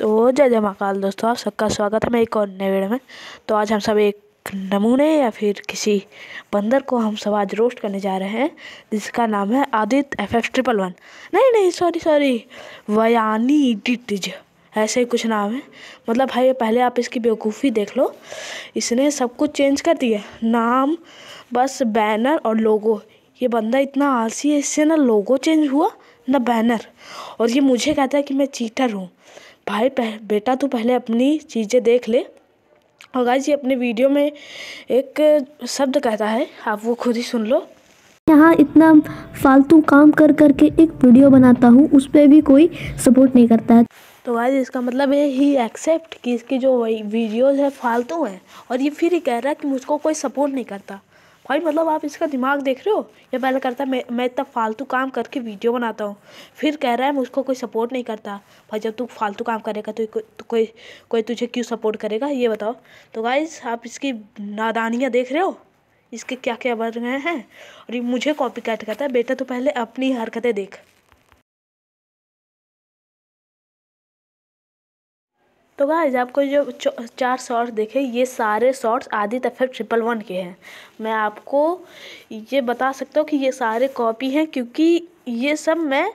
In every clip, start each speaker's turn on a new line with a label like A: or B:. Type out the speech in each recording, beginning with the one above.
A: तो जय जय महाकाल दोस्तों आप सबका स्वागत है मैं एक और नए वीडियो में तो आज हम सब एक नमूने या फिर किसी बंदर को हम सब आज रोस्ट करने जा रहे हैं जिसका नाम है Aditya F F triple one नहीं नहीं सॉरी सॉरी वयानी डिटिज ऐसे कुछ नाम है मतलब भाई पहले आप इसकी बेवकूफ़ी देख लो इसने सब कुछ चेंज कर दिया नाम बस बैनर और लोगो ये बंदा इतना आलसी है इससे ना लोगो चेंज हुआ ना बैनर और ये मुझे कहता है कि मैं चीटर हूँ भाई बेटा तू पहले अपनी चीज़ें देख ले और गाय जी अपने वीडियो में एक शब्द कहता है आप वो खुद ही सुन लो यहाँ इतना फालतू काम कर कर के एक वीडियो बनाता हूँ उस पर भी कोई सपोर्ट नहीं करता है तो जी इसका मतलब ये ही एक्सेप्ट कि इसकी जो वीडियोज़ है फालतू हैं और ये फिर ही कह रहा है कि मुझको कोई सपोर्ट नहीं करता भाई मतलब आप इसका दिमाग देख रहे हो या पहले करता है मैं मैं इतना फालतू काम करके वीडियो बनाता हूँ फिर कह रहा है मुझको कोई सपोर्ट नहीं करता भाई जब तू फालतू काम करेगा तो, कोई तो कोई तुझे क्यों सपोर्ट करेगा ये बताओ तो गाइज आप इसकी नादानियाँ देख रहे हो इसके क्या क्या बन रहे हैं और ये मुझे कॉपी कैट करता है बेटा तो पहले अपनी हरकतें देख तो गाइज आपको जो चार शॉर्ट्स देखे ये सारे शॉर्ट्स आदि तफर ट्रिपल वन के हैं मैं आपको ये बता सकता हूँ कि ये सारे कॉपी हैं क्योंकि ये सब मैं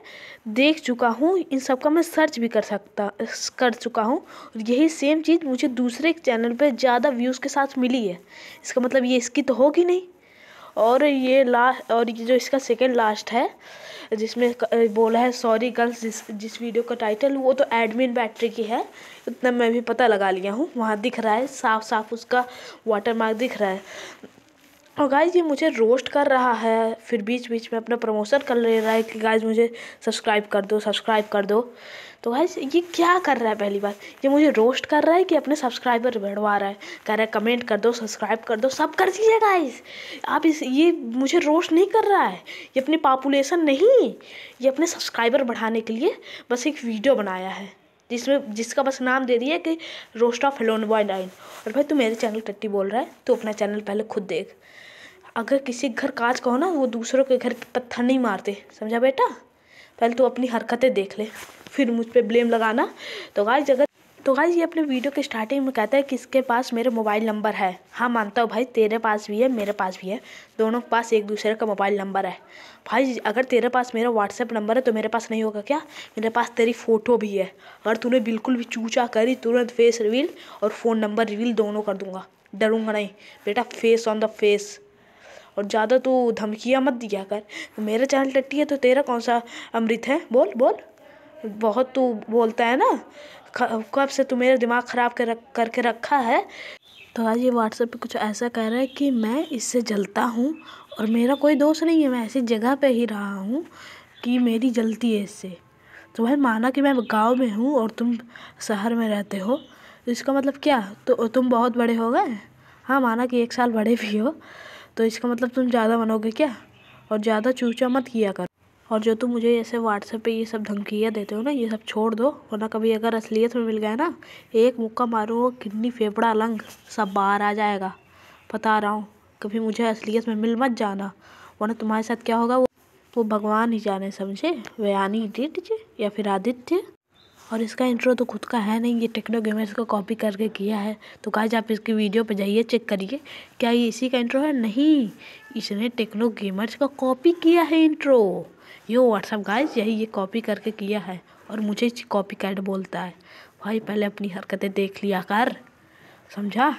A: देख चुका हूँ इन सब का मैं सर्च भी कर सकता कर चुका हूँ और यही सेम चीज़ मुझे दूसरे चैनल पे ज़्यादा व्यूज़ के साथ मिली है इसका मतलब ये इसकी तो होगी नहीं और ये लास्ट और ये जो इसका सेकंड लास्ट है जिसमें बोला है सॉरी गर्ल्स जिस जिस वीडियो का टाइटल वो तो एडमिन बैटरी की है इतना मैं भी पता लगा लिया हूँ वहाँ दिख रहा है साफ साफ उसका वाटर मार्क दिख रहा है और गाइज ये मुझे रोस्ट कर रहा है फिर बीच बीच में अपना प्रमोशन कर ले रहा है कि गाइज मुझे सब्सक्राइब कर दो सब्सक्राइब कर दो तो गाइज ये क्या कर रहा है पहली बार ये मुझे रोस्ट कर रहा है कि अपने सब्सक्राइबर बढ़वा रहा है कह रहा है कमेंट कर दो सब्सक्राइब कर दो सब कर दीजिए गाइज आप इस ये मुझे रोस्ट नहीं कर रहा है ये अपनी पॉपुलेशन नहीं ये अपने सब्सक्राइबर बढ़ाने के लिए बस एक वीडियो बनाया है जिसमें जिसका बस नाम दे दिया कि रोस्ट ऑफ हेलोन बॉय नाइन और भाई तू मेरे चैनल टट्टी बोल रहा है तो अपना चैनल पहले खुद देख अगर किसी घर काज का हो ना वो दूसरों के घर पत्थर नहीं मारते समझा बेटा पहले तू अपनी हरकतें देख ले फिर मुझ पर ब्लेम लगाना तो गाय जगह तो गाइज़ ये अपने वीडियो के स्टार्टिंग में कहता है किसके पास मेरे मोबाइल नंबर है हाँ मानता हूँ भाई तेरे पास भी है मेरे पास भी है दोनों के पास एक दूसरे का मोबाइल नंबर है भाई अगर तेरे पास मेरा व्हाट्सएप नंबर है तो मेरे पास नहीं होगा क्या मेरे पास तेरी फ़ोटो भी है अगर तूने बिल्कुल भी चूचा करी तुरंत फेस रिवील और फ़ोन नंबर रिवील दोनों कर दूँगा डरूँगा नहीं बेटा फेस ऑन द फेस और ज़्यादा तो धमकियाँ मत दिया कर तो मेरा चैनल टट्टी है तो तेरा कौन सा अमृत है बोल बोल बहुत तो बोलता है ना कब से तू मेरा दिमाग ख़राब कर करके रखा है तो आज ये व्हाट्सएप पे कुछ ऐसा कह रहा है कि मैं इससे जलता हूँ और मेरा कोई दोस्त नहीं है मैं ऐसी जगह पे ही रहा हूँ कि मेरी जलती है इससे तो भाई माना कि मैं गांव में हूँ और तुम शहर में रहते हो इसका मतलब क्या तो तुम बहुत बड़े हो गए हाँ माना कि एक साल बड़े भी हो तो इसका मतलब तुम ज़्यादा बनोगे क्या और ज़्यादा चूचा मत किया कर और जो तुम मुझे ऐसे व्हाट्सएप पे ये सब धमकियाँ देते हो ना ये सब छोड़ दो वरना कभी अगर असलियत में मिल गया ना एक मुक्का मारो किडनी फेफड़ा लंग सब बाहर आ जाएगा बता रहा हूँ कभी मुझे असलियत में मिल मत जाना वरना तुम्हारे साथ क्या होगा वो वो भगवान ही जाने समझे वे आनी आदित्य या फिर आदित्य और इसका इंट्रो तो खुद का है नहीं ये टेक्नो गेमर्स को कॉपी करके किया है तो गाइज आप इसकी वीडियो पर जाइए चेक करिए क्या ये इसी का इंट्रो है नहीं इसने टेक्नो गेमर्स का कॉपी किया है इंट्रो यो व्हाट्सअप गाइज यही ये कॉपी करके किया है और मुझे कॉपी कैट बोलता है भाई पहले अपनी हरकतें देख लिया कर समझा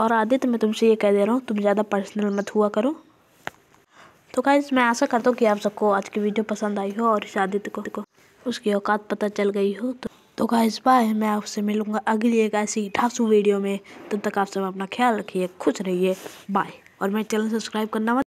A: और आदित्य मैं तुमसे ये कह दे रहा हूँ तुम ज़्यादा पर्सनल मत हुआ करो तो गाइज मैं आशा करता हूँ कि आप सबको आज की वीडियो पसंद आई हो और इस आदित्य को उसकी औकात पता चल गई हो तो तो इस बार मैं आपसे मिलूंगा अगली एक ऐसी ढांसू वीडियो में तब तक आप सब अपना ख्याल रखिए खुश रहिए बाय और मेरे चैनल सब्सक्राइब करना मत